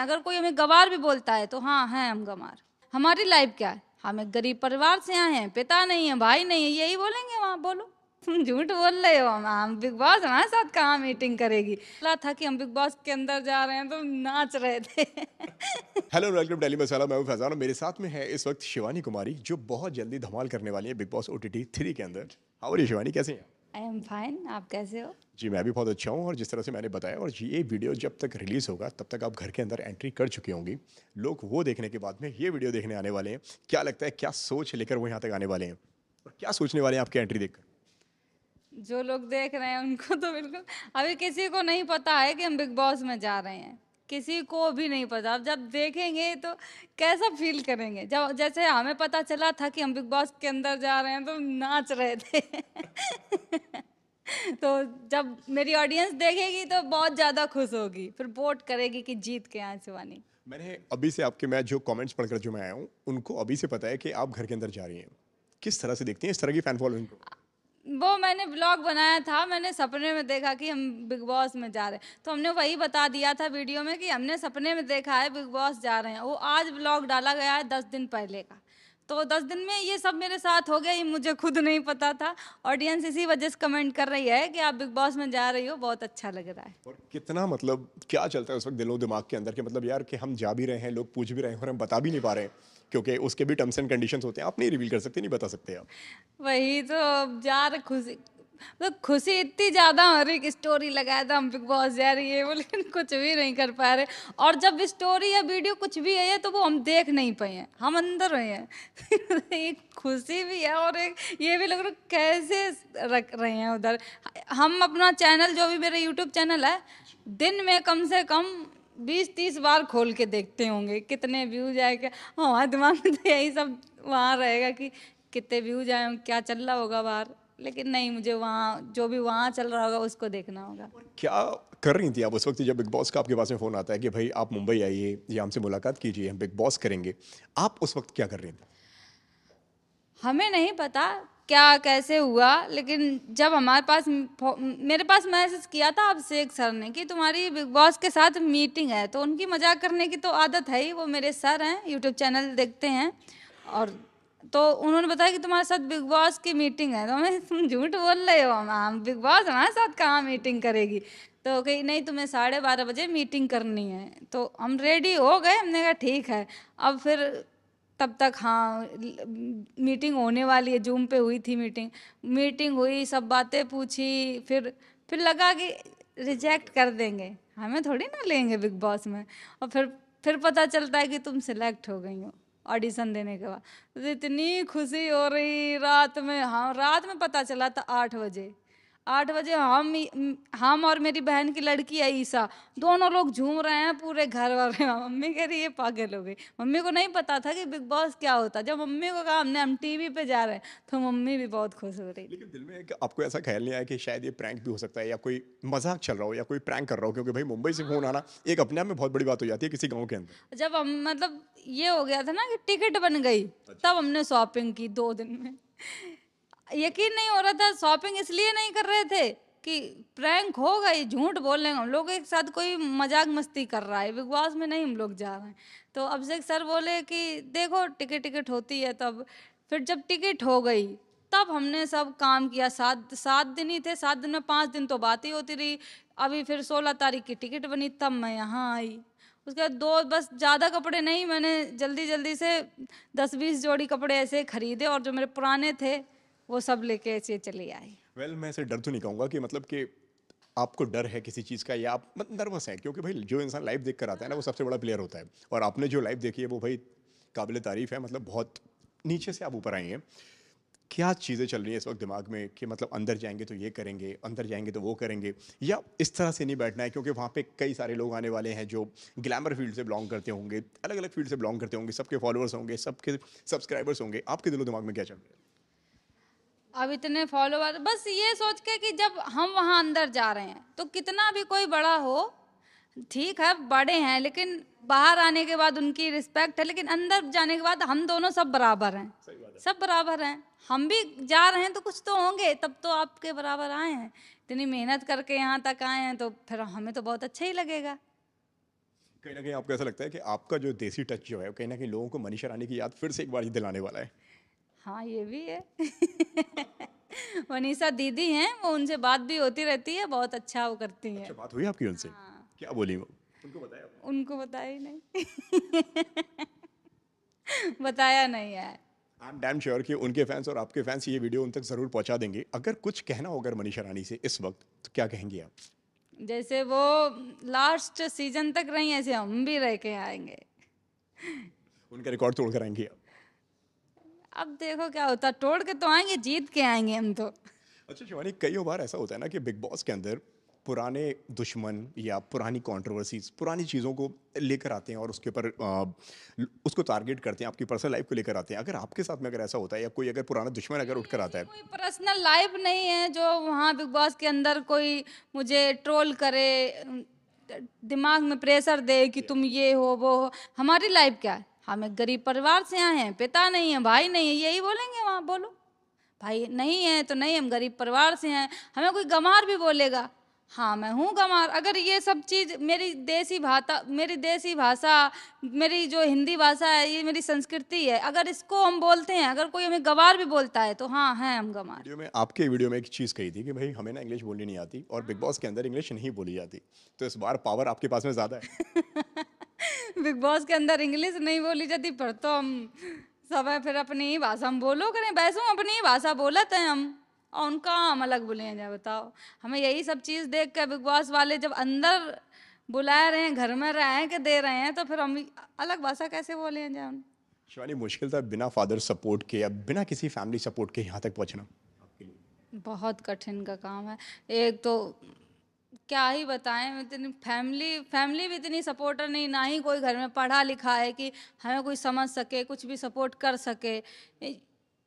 अगर कोई हमें गवार भी बोलता है तो हाँ हैं हम गवार हमारी लाइफ क्या है हम एक गरीब परिवार से आए हैं पिता नहीं है भाई नहीं है यही बोलेंगे वहाँ बोलो तुम झूठ बोल रहे हो हम बिग बॉस हमारे साथ कहाँ मीटिंग करेगी बोला था कि हम बिग बॉस के अंदर जा रहे हैं तो नाच रहे थे हेलो वेलकम डेली मसाला मैं फैजान मेरे साथ में है इस वक्त शिवानी कुमारी जो बहुत जल्दी धमाल करने वाली है बिग बॉस ओ टी के अंदर हाउ शिवानी कैसे हैं आई एम फाइन आप कैसे हो जी मैं भी बहुत अच्छा हूँ और जिस तरह से मैंने बताया और ये वीडियो जब तक रिलीज़ होगा तब तक आप घर के अंदर एंट्री कर चुकी होंगी लोग वो देखने के बाद में ये वीडियो देखने आने वाले हैं क्या लगता है क्या सोच लेकर वो यहाँ तक आने वाले हैं और क्या सोचने वाले हैं आपकी एंट्री देखकर जो लोग देख रहे हैं उनको तो बिल्कुल अभी किसी को नहीं पता है कि हम बिग बॉस में जा रहे हैं किसी को भी नहीं पता अब जब देखेंगे तो कैसा फील करेंगे जब जैसे हमें पता चला था कि हम बिग बॉस के अंदर जा रहे हैं तो नाच रहे थे तो जब मेरी ऑडियंस देखेगी तो बहुत ज़्यादा खुश होगी फिर वोट करेगी कि जीत के आए शिवानी मैंने अभी से आपके मैं जो कमेंट्स पढ़कर जो मैं आया हूँ उनको अभी से पता है कि आप घर के अंदर जा रही हैं किस तरह से देखती हैं इस तरह की फैन फॉलोइंग वो मैंने ब्लॉग बनाया था मैंने सपने में देखा कि हम बिग बॉस में जा रहे हैं तो हमने वही बता दिया था वीडियो में कि हमने सपने में देखा है बिग बॉस जा रहे हैं वो आज ब्लॉग डाला गया है दस दिन पहले का तो दस दिन में ये सब मेरे साथ हो गया ये मुझे खुद नहीं पता था ऑडियंस इसी वजह से कमेंट कर रही है कि आप बिग बॉस में जा रही हो बहुत अच्छा लग रहा है और कितना मतलब क्या चलता है उस वक्त दिलो दिमाग के अंदर के मतलब यार कि हम जा भी रहे हैं लोग पूछ भी रहे हैं और हम बता भी नहीं पा रहे हैं क्योंकि उसके भी टर्म्स एंड कंडीशंस होते हैं आप नहीं रिवील कर सकते नहीं बता सकते आप वही तो जा रहे खुशी तो खुशी इतनी ज़्यादा रही कि स्टोरी लगाया था हम बिग बॉस जा रही वो लेकिन कुछ भी नहीं कर पा रहे और जब स्टोरी या वीडियो कुछ भी है तो वो हम देख नहीं पाए हैं हम अंदर हुए हैं एक खुशी भी है और एक ये भी लग रहा कैसे रख रहे हैं उधर हम अपना चैनल जो भी मेरा यूट्यूब चैनल है दिन में कम से कम बीस तीस बार खोल के देखते होंगे कितने व्यूज आए क्या हमारे दिमाग में तो यही सब वहाँ रहेगा कि कितने व्यूज आए क्या चल रहा होगा बाहर लेकिन नहीं मुझे वहाँ जो भी वहाँ चल रहा होगा उसको देखना होगा क्या कर रही थी आप उस वक्त जब बिग बॉस का आपके पास में फ़ोन आता है कि भाई आप मुंबई आइए या हमसे मुलाकात कीजिए हम बिग बॉस करेंगे आप उस वक्त क्या कर रही थी हमें नहीं पता क्या कैसे हुआ लेकिन जब हमारे पास मेरे पास मैसेज किया था आपसे एक सर ने कि तुम्हारी बिग बॉस के साथ मीटिंग है तो उनकी मजाक करने की तो आदत है ही वो मेरे सर हैं यूट्यूब चैनल देखते हैं और तो उन्होंने बताया कि तुम्हारे साथ बिग बॉस की मीटिंग है तो मैं तुम झूठ बोल रहे हो मैम बिग बॉस हमारे साथ कहाँ मीटिंग करेगी तो कही नहीं तुम्हें साढ़े बारह बजे मीटिंग करनी है तो हम रेडी हो गए हमने कहा ठीक है अब फिर तब तक हाँ मीटिंग होने वाली है जूम पे हुई थी मीटिंग मीटिंग हुई सब बातें पूछी फिर फिर लगा कि रिजेक्ट कर देंगे हमें थोड़ी ना लेंगे बिग बॉस में और फिर फिर पता चलता है कि तुम सिलेक्ट हो गई हो ऑडिशन देने के बाद तो इतनी खुशी हो रही रात में हाँ रात में पता चला था आठ बजे आठ बजे हम हम और मेरी बहन की लड़की है ईसा दोनों लोग झूम रहे हैं पूरे घर वाले मम्मी कह रही ये पागल हो गई मम्मी को नहीं पता था कि बिग बॉस क्या होता जब मम्मी को कहा हमने हम टीवी पे जा रहे हैं तो मम्मी भी बहुत खुश हो रही लेकिन दिल में एक आपको ऐसा ख्याल नहीं आया कि शायद ये प्रैंक भी हो सकता है या कोई मजाक चल रहा हो या कोई प्रैंक कर रहा हो क्योंकि भाई मुंबई से फोन आना एक अपने आप में बहुत बड़ी बात हो जाती है किसी गाँव के अंदर जब हम मतलब ये हो गया था ना कि टिकट बन गई अच्छा। तब हमने शॉपिंग की दो दिन में यकीन नहीं हो रहा था शॉपिंग इसलिए नहीं कर रहे थे कि प्रैंक हो गई झूठ बोल रहे हम लोग एक साथ कोई मजाक मस्ती कर रहा है बिग बॉस में नहीं हम लोग जा रहे हैं तो अभिषेक सर बोले कि देखो टिकट टिकट होती है तब फिर जब टिकट हो गई तब हमने सब काम किया सात सात दिन ही थे सात दिन में पाँच दिन तो बात ही होती रही अभी फिर सोलह तारीख की टिकट बनी तब मैं यहाँ आई उसके बाद दो बस ज़्यादा कपड़े नहीं मैंने जल्दी जल्दी से दस बीस जोड़ी कपड़े ऐसे खरीदे और जो मेरे पुराने थे वो सब लेके ऐसे चली आई वेल well, मैं ऐसे डर तो नहीं कहूँगा कि मतलब कि आपको डर है किसी चीज़ का या आप मतलब नर्वस है क्योंकि भाई जो इंसान लाइव देख कर आता है ना वो सबसे बड़ा प्लेयर होता है और आपने जो लाइव देखी है वो भाई काबिल तारीफ़ है मतलब बहुत नीचे से आप ऊपर आई हैं क्या चीज़ें चल रही हैं इस वक्त दिमाग में कि मतलब अंदर जाएंगे तो ये करेंगे अंदर जाएंगे तो वो करेंगे या इस तरह से नहीं बैठना है क्योंकि वहाँ पे कई सारे लोग आने वाले हैं जो ग्लैमर फील्ड से बिलोंग करते होंगे अलग अलग फील्ड से बिलोंग करते होंगे सबके फॉलोअर्स होंगे सबके सब्सक्राइबर्स होंगे आपके दिलो दिमाग में क्या चल रहा है अब इतने फॉलोअर बस ये सोच के कि जब हम वहाँ अंदर जा रहे हैं तो कितना भी कोई बड़ा हो ठीक है बड़े हैं लेकिन बाहर आने के बाद उनकी रिस्पेक्ट है लेकिन अंदर जाने के बाद हम दोनों सब बराबर हैं सब बराबर हैं हम भी जा रहे हैं तो कुछ तो होंगे तब तो आपके बराबर आए हैं इतनी मेहनत करके यहाँ तक आए हैं तो फिर हमें तो बहुत अच्छा ही लगेगा कहीं ना कहीं आपको ऐसा लगता है कि आपका जो देसी टच जो है कहीं ना कहीं लोगों को मनीषा रानी की याद फिर से एक बार ही दिलाने वाला है हाँ ये भी है मनीषा दीदी हैं वो उनसे बात भी होती रहती है बहुत अच्छा वो करती हैं अच्छा, बात हुई आपकी उनसे हाँ। क्या बोली वो उनको बताया उनको बताया नहीं बताया नहीं है आई एम डैम श्योर कि उनके फैंस और आपके फैंस ये वीडियो उन तक ज़रूर पहुंचा देंगे अगर कुछ कहना होगा मनीषा रानी से इस वक्त तो क्या कहेंगे आप जैसे वो लास्ट सीजन तक रही ऐसे हम भी रह के आएंगे उनका रिकॉर्ड तोड़ कर आएंगे आप अब देखो क्या होता तोड़ के तो आएंगे जीत के आएंगे हम तो अच्छा शिवानी कई बार ऐसा होता है ना कि बिग बॉस के अंदर पुराने दुश्मन या पुरानी कॉन्ट्रोवर्सीज पुरानी चीज़ों को लेकर आते हैं और उसके ऊपर उसको टारगेट करते हैं आपकी पर्सनल लाइफ को लेकर आते हैं अगर आपके साथ में अगर ऐसा होता है या कोई अगर पुराना दुश्मन अगर उठ कर आता है कोई पर्सनल लाइफ नहीं है जो वहाँ बिग बॉस के अंदर कोई मुझे ट्रोल करे दिमाग में प्रेशर दे कि तुम ये हो वो हो हमारी लाइफ क्या है हम हाँ, एक गरीब परिवार से आए हैं पिता नहीं है भाई नहीं है यही बोलेंगे वहाँ बोलो भाई नहीं है तो नहीं हम गरीब परिवार से हैं हमें कोई गमार भी बोलेगा हाँ मैं हूँ गंवार अगर ये सब चीज़ मेरी देसी भाषा मेरी देसी भाषा मेरी जो हिंदी भाषा है ये मेरी संस्कृति है अगर इसको हम बोलते हैं अगर कोई हमें गंवार भी बोलता है तो हाँ हैं हम गंवार वीडियो में आपके वीडियो में एक चीज़ कही थी कि भाई हमें ना इंग्लिश बोलनी नहीं आती और बिग बॉस के अंदर इंग्लिश नहीं बोली जाती तो इस बार पावर आपके पास में ज़्यादा है बिग बॉस के अंदर इंग्लिश नहीं बोली जाती पर तो हम सब फिर अपनी ही भाषा हम बोलो करें वैसे अपनी ही भाषा बोलते हैं हम और उनका हम अलग बोले जाए बताओ हमें यही सब चीज़ देख कर बिग बॉस वाले जब अंदर बुला रहे हैं घर में रहे हैं कि दे रहे हैं तो फिर हम अलग भाषा कैसे बोले जाए शिवानी मुश्किल था बिना फादर सपोर्ट के या बिना किसी फैमिली सपोर्ट के यहाँ तक पहुँचना बहुत कठिन का काम है एक तो क्या ही बताएं इतनी फैमिली फैमिली भी इतनी सपोर्टर नहीं ना ही कोई घर में पढ़ा लिखा है कि हमें कोई समझ सके कुछ भी सपोर्ट कर सके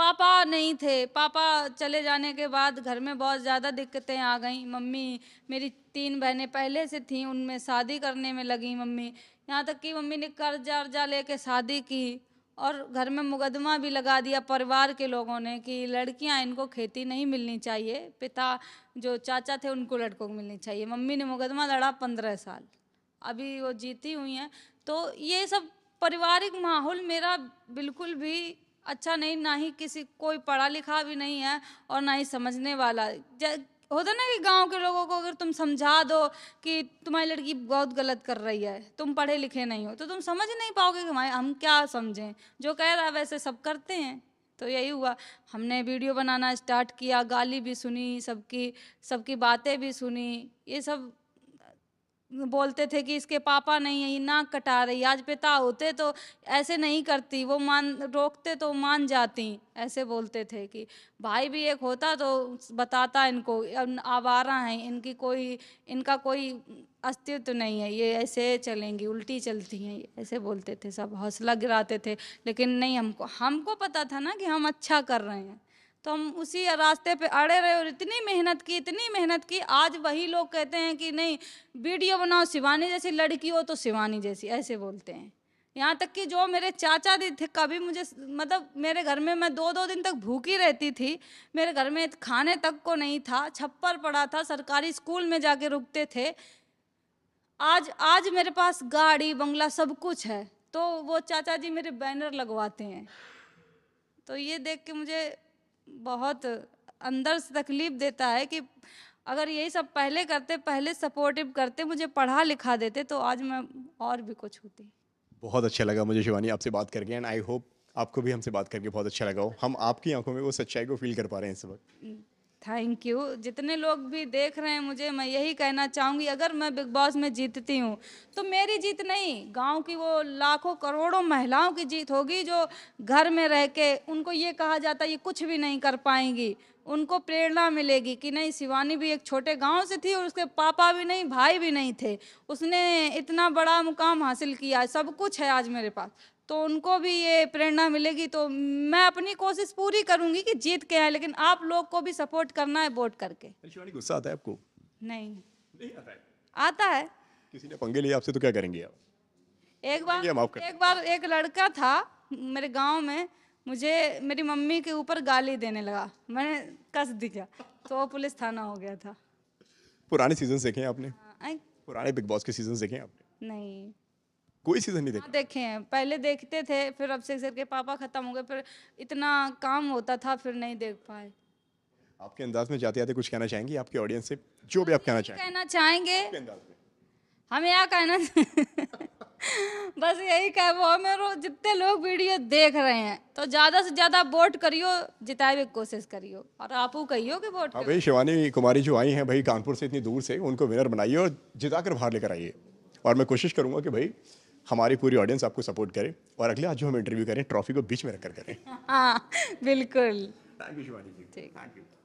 पापा नहीं थे पापा चले जाने के बाद घर में बहुत ज़्यादा दिक्कतें आ गईं मम्मी मेरी तीन बहनें पहले से थीं उनमें शादी करने में लगी मम्मी यहाँ तक कि मम्मी ने कर्जा अर्जा ले शादी की और घर में मुकदमा भी लगा दिया परिवार के लोगों ने कि लड़कियां इनको खेती नहीं मिलनी चाहिए पिता जो चाचा थे उनको लड़कों को मिलनी चाहिए मम्मी ने मुकदमा लड़ा पंद्रह साल अभी वो जीती हुई हैं तो ये सब पारिवारिक माहौल मेरा बिल्कुल भी अच्छा नहीं ना ही किसी कोई पढ़ा लिखा भी नहीं है और ना ही समझने वाला होता ना कि गांव के लोगों को अगर तुम समझा दो कि तुम्हारी लड़की बहुत गलत कर रही है तुम पढ़े लिखे नहीं हो तो तुम समझ नहीं पाओगे कि हमारे हम क्या समझें जो कह रहा है वैसे सब करते हैं तो यही हुआ हमने वीडियो बनाना स्टार्ट किया गाली भी सुनी सबकी सबकी बातें भी सुनी ये सब बोलते थे कि इसके पापा नहीं है ये नाक कटा रही आज पिता होते तो ऐसे नहीं करती वो मान रोकते तो मान जाती ऐसे बोलते थे कि भाई भी एक होता तो बताता इनको आवारा हैं इनकी कोई इनका कोई अस्तित्व नहीं है ये ऐसे चलेंगी उल्टी चलती हैं ऐसे बोलते थे सब हौसला गिराते थे लेकिन नहीं हमको हमको पता था ना कि हम अच्छा कर रहे हैं तो हम उसी रास्ते पे अड़े रहे और इतनी मेहनत की इतनी मेहनत की आज वही लोग कहते हैं कि नहीं वीडियो बनाओ शिवानी जैसी लड़की हो तो शिवानी जैसी ऐसे बोलते हैं यहाँ तक कि जो मेरे चाचा दी थे कभी मुझे मतलब मेरे घर में मैं दो दो दिन तक भूखी रहती थी मेरे घर में खाने तक को नहीं था छप्पर पड़ा था सरकारी स्कूल में जाके रुकते थे आज आज मेरे पास गाड़ी बंगला सब कुछ है तो वो चाचा जी मेरे बैनर लगवाते हैं तो ये देख के मुझे बहुत अंदर से तकलीफ देता है कि अगर यही सब पहले करते पहले सपोर्टिव करते मुझे पढ़ा लिखा देते तो आज मैं और भी कुछ होती बहुत अच्छा लगा मुझे शिवानी आपसे बात करके एंड आई होप आपको भी हमसे बात करके बहुत अच्छा लगा हो हम आपकी आंखों में वो सच्चाई को फील कर पा रहे हैं इस वक्त mm. थैंक यू जितने लोग भी देख रहे हैं मुझे मैं यही कहना चाहूँगी अगर मैं बिग बॉस में जीतती हूँ तो मेरी जीत नहीं गांव की वो लाखों करोड़ों महिलाओं की जीत होगी जो घर में रह के उनको ये कहा जाता है ये कुछ भी नहीं कर पाएंगी उनको प्रेरणा मिलेगी कि नहीं शिवानी भी एक छोटे गांव से थी और उसके पापा भी नहीं भाई भी नहीं थे उसने इतना बड़ा मुकाम हासिल किया सब कुछ है आज मेरे पास तो उनको भी ये प्रेरणा मिलेगी तो मैं अपनी कोशिश पूरी करूंगी कि जीत के आए लेकिन आप लोग को भी सपोर्ट करना है वोट करके गुस्सा आता है आपको नहीं आता है किसी ने पंगे लिए आपसे तो क्या करेंगे आप एक बार एक बार एक लड़का था मेरे गांव में मुझे मेरी मम्मी के ऊपर गाली देने लगा मैंने कस दिया तो पुलिस थाना हो गया था पुराने सीजन देखे आपने हाँ, पुराने बिग बॉस के सीजन देखे आपने नहीं कोई सीजन नहीं देखा हाँ, देखे हैं पहले देखते थे फिर अब से के पापा खत्म हो गए फिर इतना काम होता था फिर नहीं देख पाए आपके अंदाज में जाते जाते कुछ कहना चाहेंगे आपके ऑडियंस से जो भी आप कहना हाँ, चाहेंगे कहना चाहेंगे हम यहाँ कहना बस यही कह वो मेरे जितने लोग वीडियो देख रहे हैं तो ज्यादा से ज्यादा वोट करियो जिताए की कोशिश करियो और आप कहियो कि वोट हाँ भाई शिवानी कुमारी जो आई हैं भाई कानपुर से इतनी दूर से उनको विनर बनाइए और जिता कर बाहर लेकर आइए और मैं कोशिश करूंगा कि भाई हमारी पूरी ऑडियंस आपको सपोर्ट करे और अगले आज जो हम इंटरव्यू करें ट्रॉफी को बीच में रखकर करें हाँ बिल्कुल thank you Shivani ji thank you